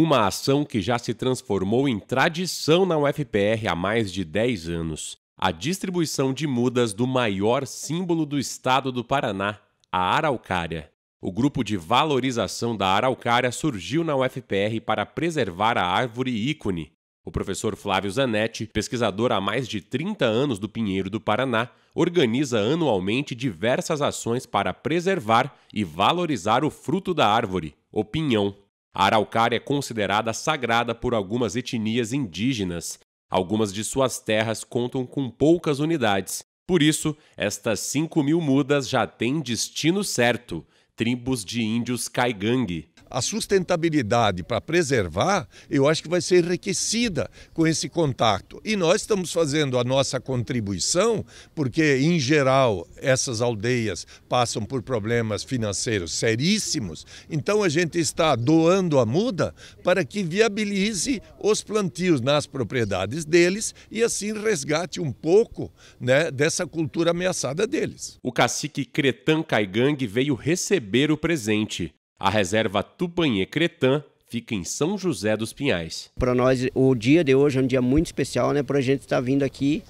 Uma ação que já se transformou em tradição na UFPR há mais de 10 anos. A distribuição de mudas do maior símbolo do estado do Paraná, a araucária. O grupo de valorização da araucária surgiu na UFPR para preservar a árvore ícone. O professor Flávio Zanetti, pesquisador há mais de 30 anos do Pinheiro do Paraná, organiza anualmente diversas ações para preservar e valorizar o fruto da árvore, o pinhão. A araucária é considerada sagrada por algumas etnias indígenas. Algumas de suas terras contam com poucas unidades. Por isso, estas 5 mil mudas já têm destino certo tribos de índios Caigangue. A sustentabilidade para preservar, eu acho que vai ser enriquecida com esse contato. E nós estamos fazendo a nossa contribuição, porque, em geral, essas aldeias passam por problemas financeiros seríssimos. Então, a gente está doando a muda para que viabilize os plantios nas propriedades deles e, assim, resgate um pouco né, dessa cultura ameaçada deles. O cacique Cretan Caigangue veio receber receber o presente. A reserva Tupanhê Cretã fica em São José dos Pinhais. Para nós, o dia de hoje é um dia muito especial, né? Para a gente estar tá vindo aqui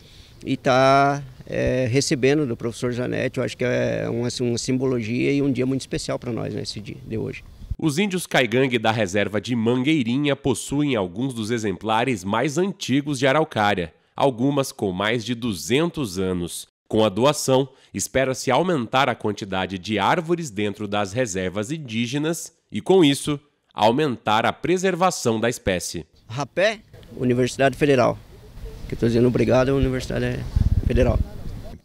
e estar tá, é, recebendo do professor Janete. Eu acho que é uma, uma simbologia e um dia muito especial para nós, né? Esse dia de hoje. Os índios caigangue da reserva de Mangueirinha possuem alguns dos exemplares mais antigos de araucária, algumas com mais de 200 anos. Com a doação, espera-se aumentar a quantidade de árvores dentro das reservas indígenas e, com isso, aumentar a preservação da espécie. Rapé, Universidade Federal. Que estou dizendo obrigado, Universidade Federal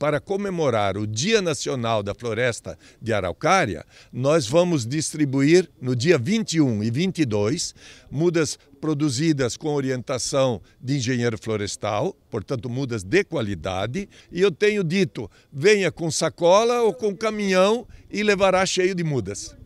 para comemorar o Dia Nacional da Floresta de Araucária, nós vamos distribuir no dia 21 e 22 mudas produzidas com orientação de engenheiro florestal, portanto, mudas de qualidade. E eu tenho dito: venha com sacola ou com caminhão e levará cheio de mudas.